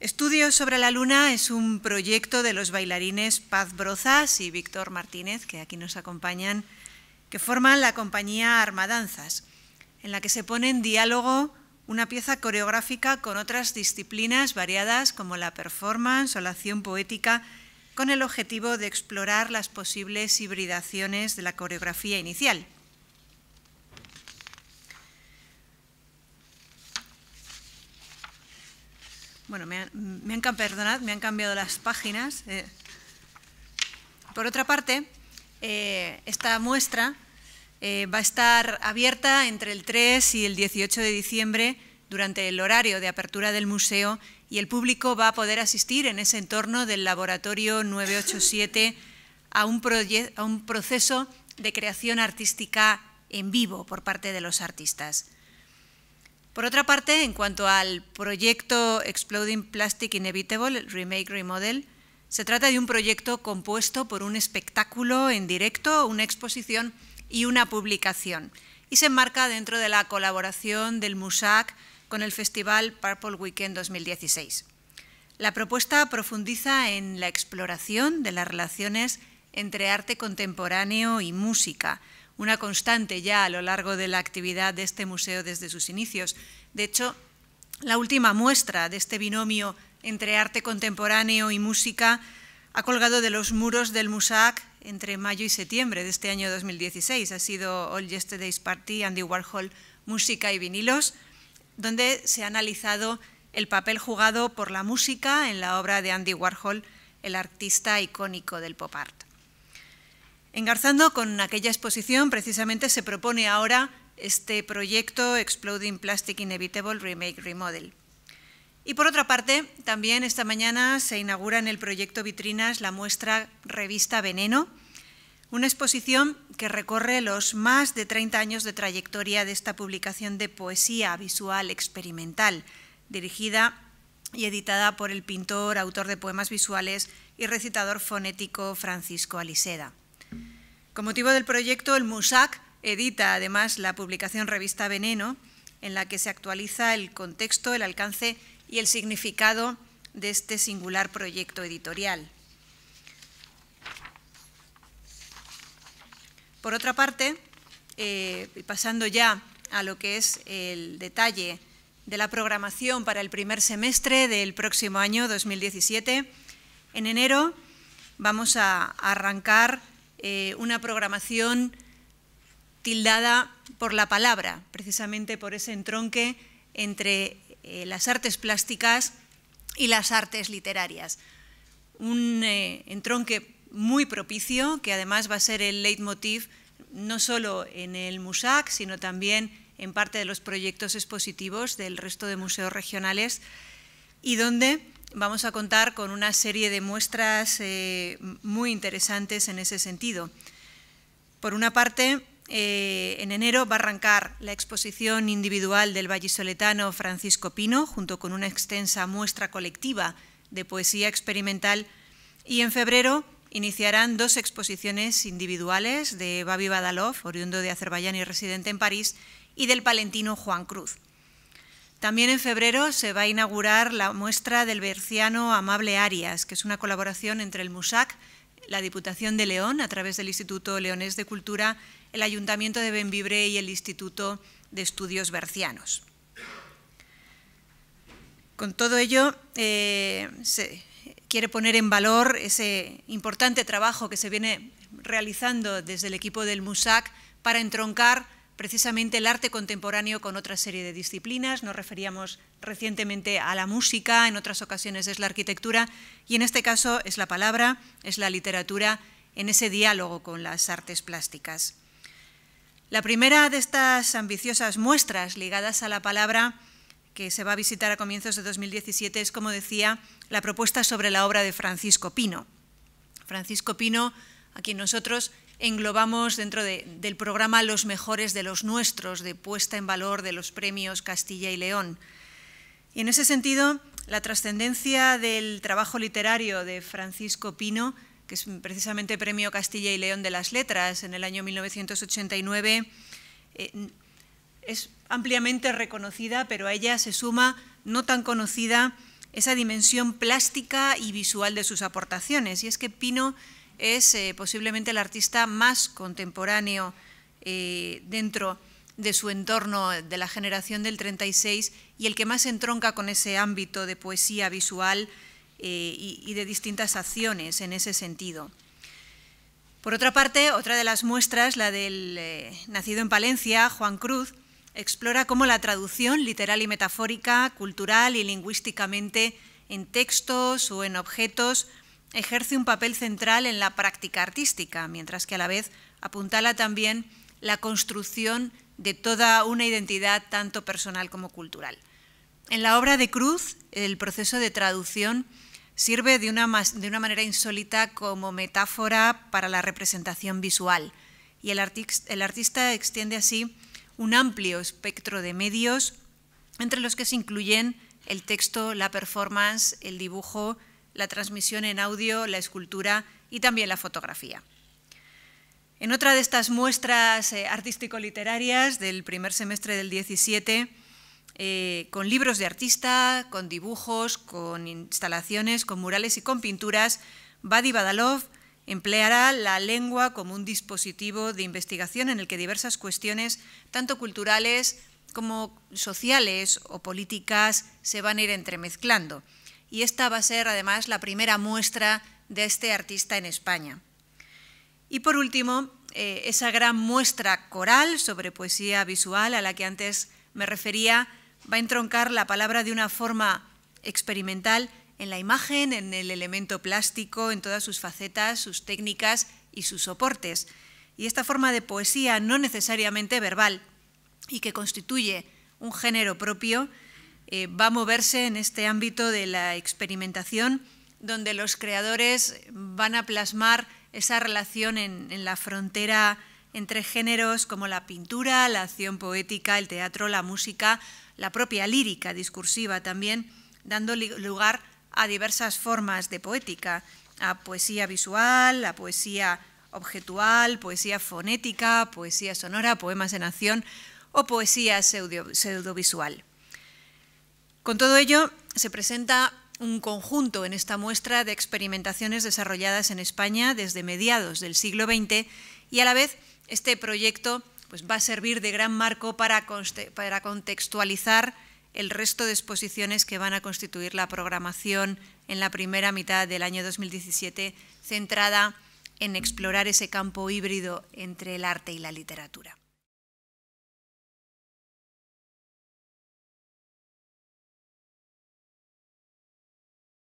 Estudios sobre la Luna es un proyecto de los bailarines Paz Brozas y Víctor Martínez, que aquí nos acompañan, que forman la compañía Armadanzas, en la que se pone en diálogo una pieza coreográfica con otras disciplinas variadas como la performance o la acción poética, con el objetivo de explorar las posibles hibridaciones de la coreografía inicial. Bueno, me han, perdonad, me han cambiado las páginas. Eh. Por otra parte, eh, esta muestra eh, va a estar abierta entre el 3 y el 18 de diciembre durante el horario de apertura del museo y el público va a poder asistir en ese entorno del laboratorio 987 a un proceso de creación artística en vivo por parte de los artistas. Por otra parte, en cuanto al proyecto Exploding Plastic Inevitable, Remake Remodel, se trata de un proyecto compuesto por un espectáculo en directo, una exposición y una publicación, y se enmarca dentro de la colaboración del MUSAC con el Festival Purple Weekend 2016. La propuesta profundiza en la exploración de las relaciones entre arte contemporáneo y música, una constante ya a lo largo de la actividad de este museo desde sus inicios. De hecho, la última muestra de este binomio entre arte contemporáneo y música ha colgado de los muros del MUSAC entre mayo y septiembre de este año 2016. Ha sido All Yesterday's Party, Andy Warhol, Música y Vinilos, donde se ha analizado el papel jugado por la música en la obra de Andy Warhol, el artista icónico del pop art. Engarzando con aquella exposición, precisamente se propone ahora este proyecto Exploding Plastic Inevitable Remake Remodel. Y por otra parte, también esta mañana se inaugura en el proyecto Vitrinas la muestra Revista Veneno, una exposición que recorre los más de 30 años de trayectoria de esta publicación de poesía visual experimental, dirigida y editada por el pintor, autor de poemas visuales y recitador fonético Francisco Aliseda. Con motivo del proyecto, el MUSAC edita además la publicación Revista Veneno, en la que se actualiza el contexto, el alcance y el significado de este singular proyecto editorial. Por otra parte, eh, pasando ya a lo que es el detalle de la programación para el primer semestre del próximo año 2017, en enero vamos a arrancar eh, una programación tildada por la palabra, precisamente por ese entronque entre eh, las artes plásticas y las artes literarias. Un eh, entronque muy propicio, que además va a ser el leitmotiv no solo en el MUSAC, sino también en parte de los proyectos expositivos del resto de museos regionales, y donde vamos a contar con una serie de muestras eh, muy interesantes en ese sentido. Por una parte, eh, en enero va a arrancar la exposición individual del vallisoletano Francisco Pino, junto con una extensa muestra colectiva de poesía experimental, y en febrero iniciarán dos exposiciones individuales de Babi Badalov, oriundo de Azerbaiyán y residente en París, y del palentino Juan Cruz. También en febrero se va a inaugurar la muestra del berciano Amable Arias, que es una colaboración entre el MUSAC, la Diputación de León, a través del Instituto Leonés de Cultura, el Ayuntamiento de Benvibre y el Instituto de Estudios Bercianos. Con todo ello, eh, se quiere poner en valor ese importante trabajo que se viene realizando desde el equipo del MUSAC para entroncar precisamente el arte contemporáneo con otra serie de disciplinas. Nos referíamos recientemente a la música, en otras ocasiones es la arquitectura y en este caso es la palabra, es la literatura en ese diálogo con las artes plásticas. La primera de estas ambiciosas muestras ligadas a la palabra que se va a visitar a comienzos de 2017 es, como decía, la propuesta sobre la obra de Francisco Pino. Francisco Pino, a quien nosotros englobamos dentro del programa los mejores de los nuestros, de puesta en valor de los premios Castilla y León. Y en ese sentido, la trascendencia del trabajo literario de Francisco Pino, que es precisamente premio Castilla y León de las Letras en el año 1989, eh, es ampliamente reconocida, pero a ella se suma, no tan conocida, esa dimensión plástica y visual de sus aportaciones. Y es que Pino es eh, posiblemente el artista más contemporáneo eh, dentro de su entorno de la generación del 36 y el que más entronca con ese ámbito de poesía visual eh, y, de distintas acciones en ese sentido. Por otra parte, otra de las muestras, la del nacido en Palencia, Juan Cruz, explora cómo la traducción literal y metafórica, cultural y lingüísticamente en textos o en objetos ejerce un papel central en la práctica artística, mientras que a la vez apuntala también la construcción de toda una identidad tanto personal como cultural. En la obra de Cruz, el proceso de traducción sirve de una, manera insólita como metáfora para la representación visual y el artista extiende así un amplio espectro de medios entre los que se incluyen el texto, la performance, el dibujo, la transmisión en audio, la escultura y también la fotografía. En otra de estas muestras eh, artístico-literarias del primer semestre del 17, eh, con libros de artista, con dibujos, con instalaciones, con murales y con pinturas, Badi Badalov empleará la lengua como un dispositivo de investigación en el que diversas cuestiones, tanto culturales como sociales o políticas, se van a ir entremezclando y esta va a ser además la primera muestra de este artista en España. Y por último, eh, esa gran muestra coral sobre poesía visual a la que antes me refería va a entroncar la palabra de una forma experimental en la imagen, en el elemento plástico, en todas sus facetas, sus técnicas y sus soportes. Y esta forma de poesía no necesariamente verbal y que constituye un género propio, eh, va a moverse en este ámbito de la experimentación, donde los creadores van a plasmar esa relación en, la frontera entre géneros como la pintura, la acción poética, el teatro, la música, la propia lírica discursiva también, dando lugar a diversas formas de poética, a poesía visual, a poesía objetual, poesía fonética, poesía sonora, poemas en acción o poesía pseudovisual. Con todo ello, se presenta un conjunto en esta muestra de experimentaciones desarrolladas en España desde mediados del siglo XX y a la vez este proyecto pues, va a servir de gran marco para, para contextualizar el resto de exposiciones que van a constituir la programación en la primera mitad del año 2017 centrada en explorar ese campo híbrido entre el arte y la literatura.